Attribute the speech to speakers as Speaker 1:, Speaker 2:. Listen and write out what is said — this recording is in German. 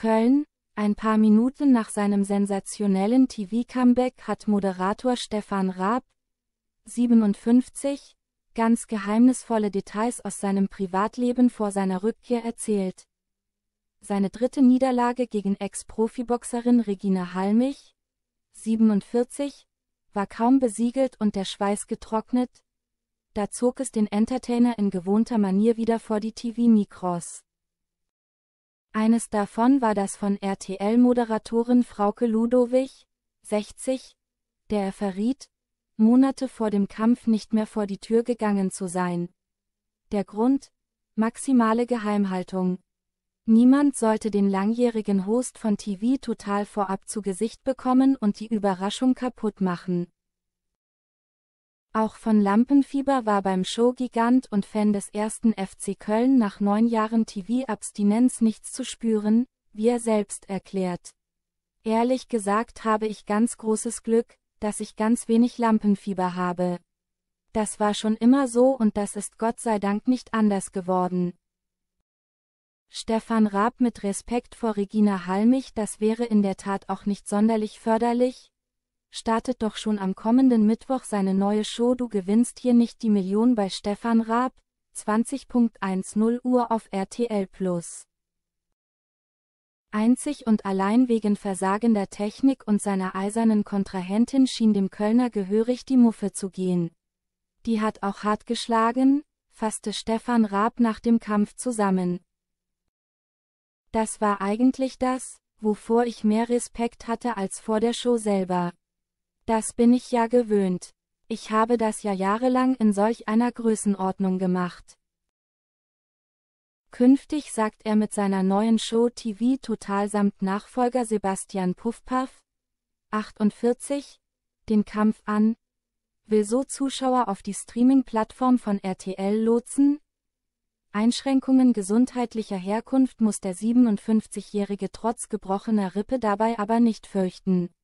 Speaker 1: Köln, ein paar Minuten nach seinem sensationellen TV-Comeback hat Moderator Stefan Raab, 57, ganz geheimnisvolle Details aus seinem Privatleben vor seiner Rückkehr erzählt. Seine dritte Niederlage gegen Ex-Profiboxerin Regina Halmich, 47, war kaum besiegelt und der Schweiß getrocknet, da zog es den Entertainer in gewohnter Manier wieder vor die TV-Mikros. Eines davon war das von RTL-Moderatorin Frauke Ludowig, 60, der er verriet, Monate vor dem Kampf nicht mehr vor die Tür gegangen zu sein. Der Grund? Maximale Geheimhaltung. Niemand sollte den langjährigen Host von TV Total vorab zu Gesicht bekommen und die Überraschung kaputt machen. Auch von Lampenfieber war beim Showgigant und Fan des ersten FC Köln nach neun Jahren TV-Abstinenz nichts zu spüren, wie er selbst erklärt. Ehrlich gesagt habe ich ganz großes Glück, dass ich ganz wenig Lampenfieber habe. Das war schon immer so und das ist Gott sei Dank nicht anders geworden. Stefan Raab mit Respekt vor Regina Halmich, das wäre in der Tat auch nicht sonderlich förderlich, startet doch schon am kommenden Mittwoch seine neue Show Du gewinnst hier nicht die Million bei Stefan Raab, 20.10 Uhr auf RTL+. Einzig und allein wegen versagender Technik und seiner eisernen Kontrahentin schien dem Kölner gehörig die Muffe zu gehen. Die hat auch hart geschlagen, fasste Stefan Raab nach dem Kampf zusammen. Das war eigentlich das, wovor ich mehr Respekt hatte als vor der Show selber. Das bin ich ja gewöhnt. Ich habe das ja jahrelang in solch einer Größenordnung gemacht. Künftig sagt er mit seiner neuen Show TV Total samt Nachfolger Sebastian Puffpaff, 48, den Kampf an, will so Zuschauer auf die Streaming-Plattform von RTL lotsen? Einschränkungen gesundheitlicher Herkunft muss der 57-Jährige trotz gebrochener Rippe dabei aber nicht fürchten.